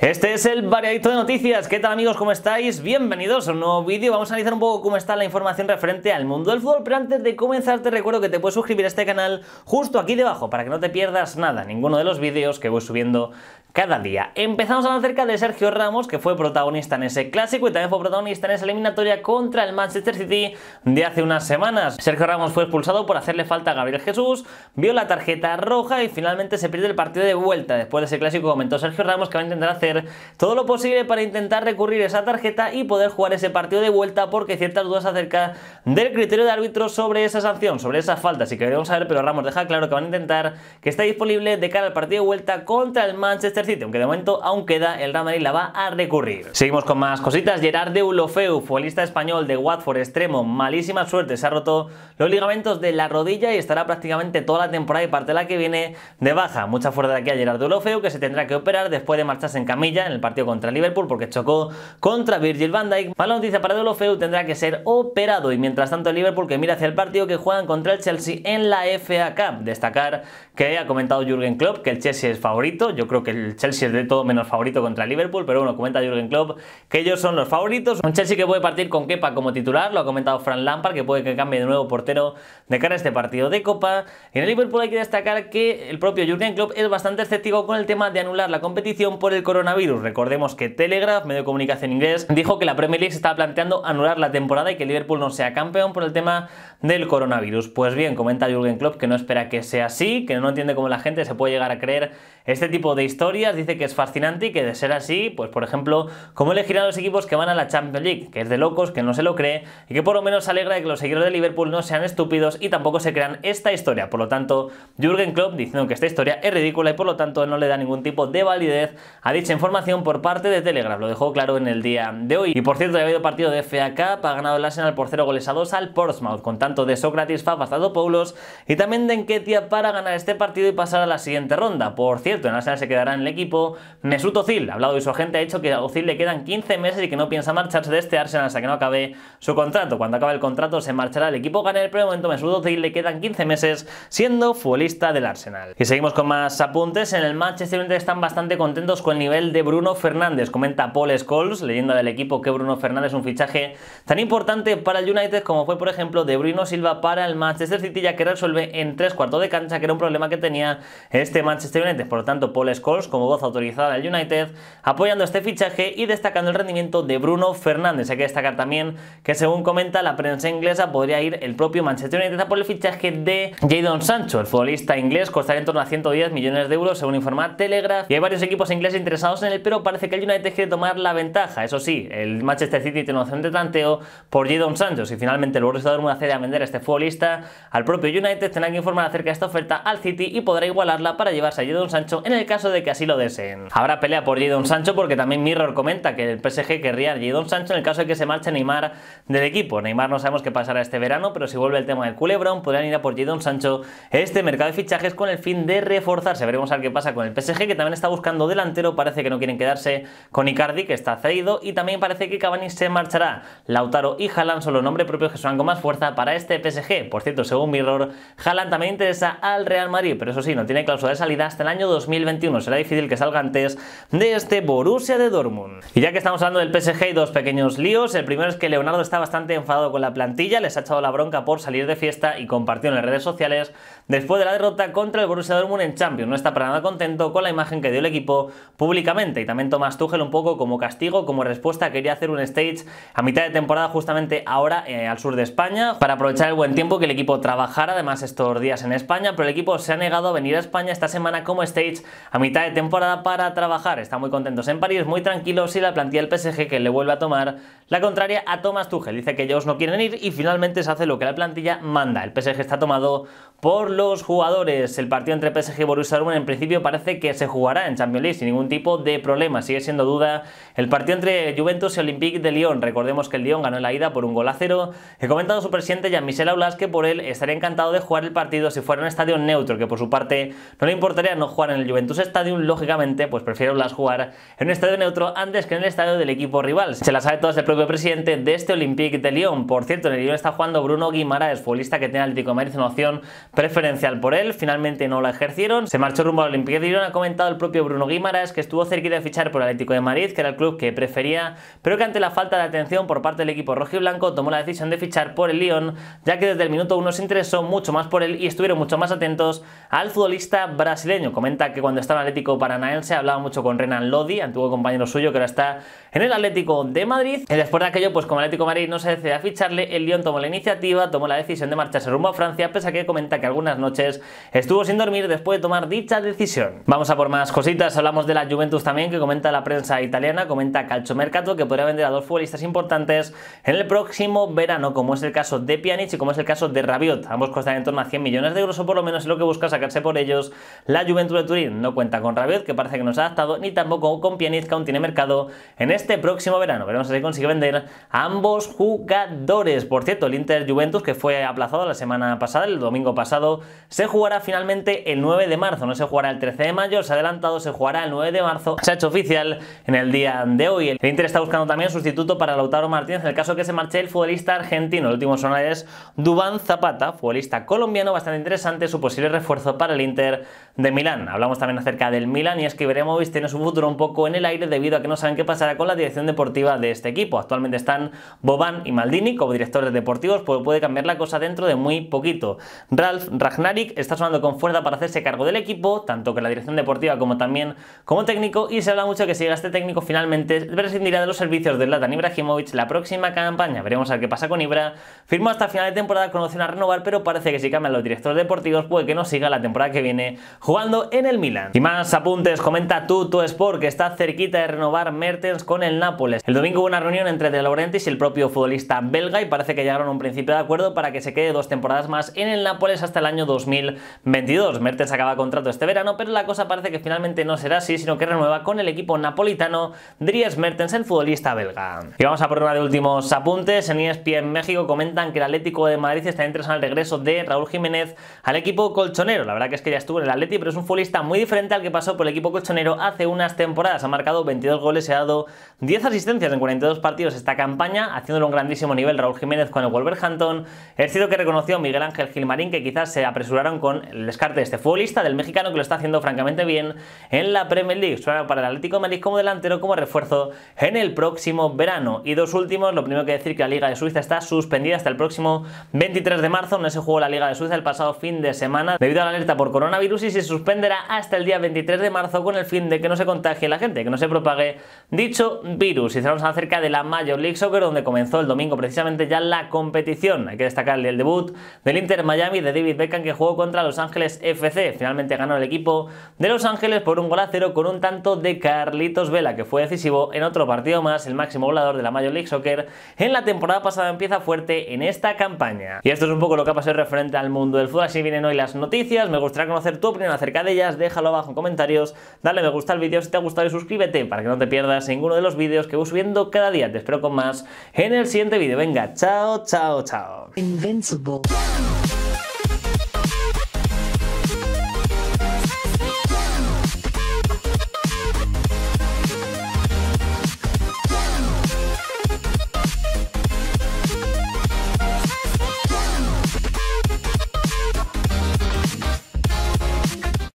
Este es el variadito de noticias. ¿Qué tal amigos? ¿Cómo estáis? Bienvenidos a un nuevo vídeo. Vamos a analizar un poco cómo está la información referente al mundo del fútbol, pero antes de comenzar te recuerdo que te puedes suscribir a este canal justo aquí debajo para que no te pierdas nada, ninguno de los vídeos que voy subiendo cada día. Empezamos a acerca de Sergio Ramos, que fue protagonista en ese clásico y también fue protagonista en esa eliminatoria contra el Manchester City de hace unas semanas. Sergio Ramos fue expulsado por hacerle falta a Gabriel Jesús, vio la tarjeta roja y finalmente se pierde el partido de vuelta. Después de ese clásico comentó Sergio Ramos que va a intentar hacer todo lo posible para intentar recurrir esa tarjeta y poder jugar ese partido de vuelta porque ciertas dudas acerca del criterio de árbitro sobre esa sanción, sobre esa falta, así queremos saber pero Ramos deja claro que van a intentar que esté disponible de cara al partido de vuelta contra el Manchester City, aunque de momento aún queda, el Real Madrid la va a recurrir. Seguimos con más cositas, Gerard Ulofeu, futbolista español de Watford extremo, malísima suerte, se ha roto los ligamentos de la rodilla y estará prácticamente toda la temporada y parte de la que viene de baja, mucha fuerza de aquí a Gerard Ulofeu que se tendrá que operar después de marcharse en camino en el partido contra Liverpool porque chocó contra Virgil van Dijk. Mala noticia para Deulofeu, tendrá que ser operado y mientras tanto el Liverpool que mira hacia el partido que juegan contra el Chelsea en la FA Cup. Destacar que ha comentado Jürgen Klopp que el Chelsea es favorito, yo creo que el Chelsea es de todo menos favorito contra el Liverpool, pero bueno, comenta Jürgen Klopp que ellos son los favoritos. Un Chelsea que puede partir con Kepa como titular, lo ha comentado Fran Lampard, que puede que cambie de nuevo portero de cara a este partido de Copa. en el Liverpool hay que destacar que el propio Jürgen Klopp es bastante escéptico con el tema de anular la competición por el coronavirus coronavirus. Recordemos que Telegraph, medio de comunicación inglés, dijo que la Premier League se estaba planteando anular la temporada y que Liverpool no sea campeón por el tema del coronavirus. Pues bien, comenta Jürgen Klopp que no espera que sea así, que no entiende cómo la gente se puede llegar a creer este tipo de historias, dice que es fascinante y que de ser así, pues por ejemplo, cómo a los equipos que van a la Champions League, que es de locos, que no se lo cree y que por lo menos alegra de que los seguidores de Liverpool no sean estúpidos y tampoco se crean esta historia. Por lo tanto, Jürgen Klopp diciendo que esta historia es ridícula y por lo tanto no le da ningún tipo de validez a dicha información por parte de Telegram, Lo dejó claro en el día de hoy. Y por cierto, ya ha habido partido de FA Cup, ha ganado el Arsenal por 0 goles a dos al Portsmouth, con tanto de Socrates, Fafas, Paulos y también de Enquetia para ganar este partido y pasar a la siguiente ronda. Por cierto, en Arsenal se quedará en el equipo. Mesut Ha hablado de su agente, ha dicho que a Ozil le quedan 15 meses y que no piensa marcharse de este Arsenal hasta que no acabe su contrato. Cuando acabe el contrato se marchará el equipo en el primer momento Mesut Ozil le quedan 15 meses siendo futbolista del Arsenal. Y seguimos con más apuntes. En el Manchester United están bastante contentos con el nivel de Bruno Fernández. Comenta Paul Scholes, leyenda del equipo, que Bruno Fernández es un fichaje tan importante para el United como fue, por ejemplo, de Bruno Silva para el Manchester City, ya que resuelve en tres cuartos de cancha, que era un problema que tenía este Manchester United. Por tanto Paul Scholes como voz autorizada del United, apoyando este fichaje y destacando el rendimiento de Bruno Fernández. Hay que destacar también que según comenta la prensa inglesa podría ir el propio Manchester United a por el fichaje de Jadon Sancho. El futbolista inglés costaría en torno a 110 millones de euros según informa Telegraph y hay varios equipos ingleses interesados en él, pero parece que el United quiere tomar la ventaja. Eso sí, el Manchester City tiene opción de tanteo por Jadon Sancho. Si finalmente el Borussia Dortmund accede a vender a este futbolista al propio United, tendrá que informar acerca de esta oferta al City y podrá igualarla para llevarse a Jadon Sancho en el caso de que así lo deseen. Habrá pelea por Jadon Sancho porque también Mirror comenta que el PSG querría a Jadon Sancho en el caso de que se marche Neymar del equipo. Neymar no sabemos qué pasará este verano, pero si vuelve el tema del culebrón, podrían ir a por Jadon Sancho este mercado de fichajes con el fin de reforzarse. Veremos a ver qué pasa con el PSG, que también está buscando delantero. Parece que no quieren quedarse con Icardi, que está cedido, y también parece que Cavani se marchará. Lautaro y Haaland son los nombres propios que suenan con más fuerza para este PSG. Por cierto, según Mirror, Haaland también interesa al Real Madrid, pero eso sí, no tiene cláusula de salida hasta el año 2020. 2021 será difícil que salga antes de este Borussia de Dortmund. Y ya que estamos hablando del PSG hay dos pequeños líos. El primero es que Leonardo está bastante enfadado con la plantilla, les ha echado la bronca por salir de fiesta y compartió en las redes sociales después de la derrota contra el Borussia Dortmund en Champions. No está para nada contento con la imagen que dio el equipo públicamente y también Tomás Tuchel un poco como castigo, como respuesta quería hacer un stage a mitad de temporada justamente ahora eh, al sur de España para aprovechar el buen tiempo que el equipo trabajara además estos días en España, pero el equipo se ha negado a venir a España esta semana como stage a mitad de temporada para trabajar. está muy contentos en París, muy tranquilos y la plantilla del PSG que le vuelve a tomar la contraria a Thomas Tuchel. Dice que ellos no quieren ir y finalmente se hace lo que la plantilla manda. El PSG está tomado por los jugadores. El partido entre PSG y Borussia Dortmund en principio parece que se jugará en Champions League sin ningún tipo de problema. Sigue siendo duda el partido entre Juventus y Olympique de Lyon. Recordemos que el Lyon ganó en la ida por un gol a cero. He comentado a su presidente Jean-Michel Aulas que por él estaría encantado de jugar el partido si fuera un estadio neutro, que por su parte no le importaría no jugar en el Juventus Stadium, lógicamente, pues prefiero las jugar en un estadio neutro antes que en el estadio del equipo rival. Se las sabe todas el este propio presidente de este Olympique de Lyon. Por cierto, en el Lyon está jugando Bruno Guimaraes, futbolista que tiene Atlético de Madrid una opción preferencial por él. Finalmente no la ejercieron. Se marchó rumbo al Olympique de Lyon. Ha comentado el propio Bruno Guimaraes que estuvo cerca de fichar por Atlético de Madrid, que era el club que prefería, pero que ante la falta de atención por parte del equipo rojiblanco tomó la decisión de fichar por el Lyon, ya que desde el minuto uno se interesó mucho más por él y estuvieron mucho más atentos al futbolista brasileño. Comenta que cuando estaba en Atlético Paranaense hablaba mucho con Renan Lodi, antiguo compañero suyo que ahora está en el Atlético de Madrid. Y después de aquello, pues como Atlético Madrid no se decide a ficharle, el Lyon tomó la iniciativa, tomó la decisión de marcharse rumbo a Francia, pese a que comenta que algunas noches estuvo sin dormir después de tomar dicha decisión. Vamos a por más cositas, hablamos de la Juventus también, que comenta la prensa italiana, comenta Mercato que podría vender a dos futbolistas importantes en el próximo verano, como es el caso de Pjanic y como es el caso de Rabiot. Ambos costan en torno a 100 millones de euros, o por lo menos es lo que busca sacarse por ellos la Juventus de Turín no cuenta con Rabiot, que parece que no se ha adaptado, ni tampoco con Pjanic, que aún tiene mercado en este próximo verano. Veremos si consigue vender a ambos jugadores. Por cierto, el Inter Juventus, que fue aplazado la semana pasada, el domingo pasado, se jugará finalmente el 9 de marzo. No se jugará el 13 de mayo, se ha adelantado, se jugará el 9 de marzo. Se ha hecho oficial en el día de hoy. El Inter está buscando también sustituto para Lautaro Martínez en el caso que se marche el futbolista argentino. El último sonar es Dubán Zapata, futbolista colombiano bastante interesante, su posible refuerzo para el Inter de Milán también acerca del Milan y es que Ibrahimovic tiene su futuro un poco en el aire debido a que no saben qué pasará con la dirección deportiva de este equipo. Actualmente están Boban y Maldini como directores deportivos, pero pues puede cambiar la cosa dentro de muy poquito. Ralf Ragnarik está sonando con fuerza para hacerse cargo del equipo, tanto que la dirección deportiva como también como técnico, y se habla mucho que si este técnico finalmente prescindirá de los servicios de Latan Ibrahimovic la próxima campaña. Veremos a qué pasa con Ibra. Firmó hasta final de temporada con opción a renovar, pero parece que si cambian los directores deportivos puede que no siga la temporada que viene jugando en el Milán. Y más apuntes, comenta tú, tu Sport, que está cerquita de renovar Mertens con el Nápoles. El domingo hubo una reunión entre De Laurentiis y el propio futbolista belga y parece que llegaron a un principio de acuerdo para que se quede dos temporadas más en el Nápoles hasta el año 2022. Mertens acaba contrato este verano, pero la cosa parece que finalmente no será así, sino que renueva con el equipo napolitano Dries Mertens, el futbolista belga. Y vamos a por una de últimos apuntes. En ESPN México comentan que el Atlético de Madrid está interesado en el regreso de Raúl Jiménez al equipo colchonero. La verdad que es que ya estuvo en el Atlético, pero es un futbolista muy diferente al que pasó por el equipo cochonero hace unas temporadas. Ha marcado 22 goles y ha dado 10 asistencias en 42 partidos esta campaña, haciéndolo un grandísimo nivel Raúl Jiménez con el Wolverhampton. el cierto que reconoció Miguel Ángel Gilmarín que quizás se apresuraron con el descarte de este futbolista, del mexicano que lo está haciendo francamente bien en la Premier League. Suena para el Atlético de Madrid como delantero, como refuerzo en el próximo verano. Y dos últimos, lo primero que decir que la Liga de Suiza está suspendida hasta el próximo 23 de marzo, no se jugó la Liga de Suiza el pasado fin de semana debido a la alerta por coronavirus y se suspenderá hasta el día 23 de marzo con el fin de que no se contagie la gente, que no se propague dicho virus. Y cerramos acerca de la Major League Soccer, donde comenzó el domingo precisamente ya la competición. Hay que destacar el debut del Inter Miami de David Beckham, que jugó contra Los Ángeles FC. Finalmente ganó el equipo de Los Ángeles por un gol a cero con un tanto de Carlitos Vela, que fue decisivo en otro partido más, el máximo volador de la Major League Soccer en la temporada pasada empieza fuerte en esta campaña. Y esto es un poco lo que ha pasado referente al mundo del fútbol, así vienen hoy las noticias, me gustaría conocer tu opinión acerca de ellas, déjalo abajo en comentarios, dale me gusta al vídeo si te ha gustado y suscríbete para que no te pierdas ninguno de los vídeos que voy subiendo cada día. Te espero con más en el siguiente vídeo. Venga, chao, chao, chao.